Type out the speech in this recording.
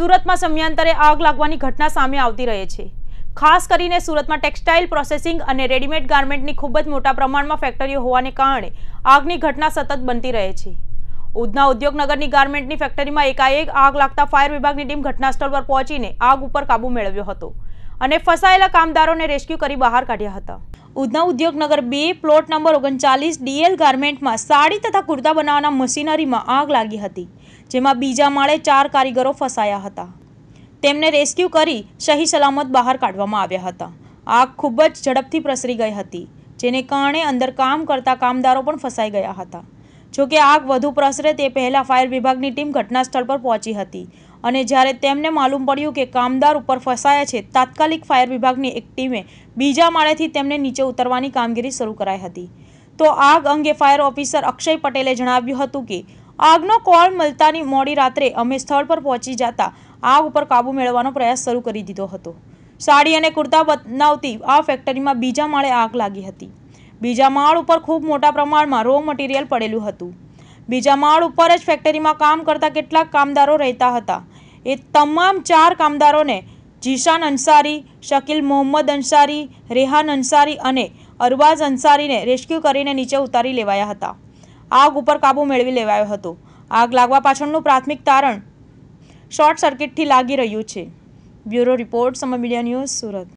સુરતમાં સમયાંતરે આગ લાગવાની ઘટના સામે આવતી રહે છે ખાસ કરીને સુરતમાં ટેક્સટાઇલ પ્રોસેસિંગ અને રેડીમેડ ગાર્મેન્ટની ખૂબ જ મોટા પ્રમાણમાં ફેક્ટરીઓ હોવાને કારણે આગની ઘટના સતત બનતી રહે છે ઉધના ઉદ્યોગનગરની ગાર્મેન્ટની ફેક્ટરીમાં એકાએક આગ લાગતા ફાયર વિભાગની ટીમ ઘટનાસ્થળ પર પહોંચીને આગ ઉપર કાબુ મેળવ્યો હતો અને ફસાયેલા કામદારોને રેસ્ક્યુ કરી બહાર કાઢ્યા હતા ઉધના ઉદ્યોગનગર બે પ્લોટ નંબર ઓગણચાલીસ ડીએલ ગાર્મેન્ટમાં સાડી તથા કુર્તા બનાવવાના મશીનરીમાં આગ લાગી હતી જેમાં બીજા માળે ચાર કારીગરો ફસાયા હતા તેમને રેસ્ક્યુ કરી સહી સલામત બહાર કાઢવામાં આવ્યા હતા આગ ખૂબ જ ઝડપથી પ્રસરી ગઈ હતી જેને કારણે અંદર કામ કરતા કામદારો પણ ફસાઈ ગયા હતા જોકે આગ વધુ પ્રસરે તે પહેલાં ફાયર વિભાગની ટીમ ઘટનાસ્થળ પર પહોંચી હતી અને જ્યારે તેમને માલુમ પડ્યું કે કામદાર ઉપર ફસાયા છે તાત્કાલિક ફાયર વિભાગની એક ટીમે બીજા માળેથી તેમને નીચે ઉતરવાની કામગીરી શરૂ કરાઈ હતી તો આગ અંગે ફાયર ઓફિસર અક્ષય પટેલે જણાવ્યું હતું કે આગનો કોલ મળતાની મોડી રાત્રે અમે સ્થળ પર પહોંચી જતા આગ ઉપર કાબૂ મેળવવાનો પ્રયાસ શરૂ કરી દીધો હતો સાડી અને કુર્તા બનાવતી આ ફેક્ટરીમાં બીજા માળે આગ લાગી હતી બીજા માળ ઉપર ખૂબ મોટા પ્રમાણમાં રો મટીરિયલ પડેલું હતું બીજા માળ ઉપર જ ફેક્ટરીમાં કામ કરતા કેટલાક કામદારો રહેતા હતા એ તમામ ચાર કામદારોને જીશાન અંસારી શકીલ મોહમ્મદ અંસારી રેહાન અંસારી અને અરબાઝ અંસારીને રેસ્ક્યુ કરીને નીચે ઉતારી લેવાયા હતા આગ ઉપર કાબૂ મેળવી લેવાયો હતો આગ લાગવા પાછળનું પ્રાથમિક તારણ શોર્ટ સર્કિટથી લાગી રહ્યું છે bureau report Samay media news Surat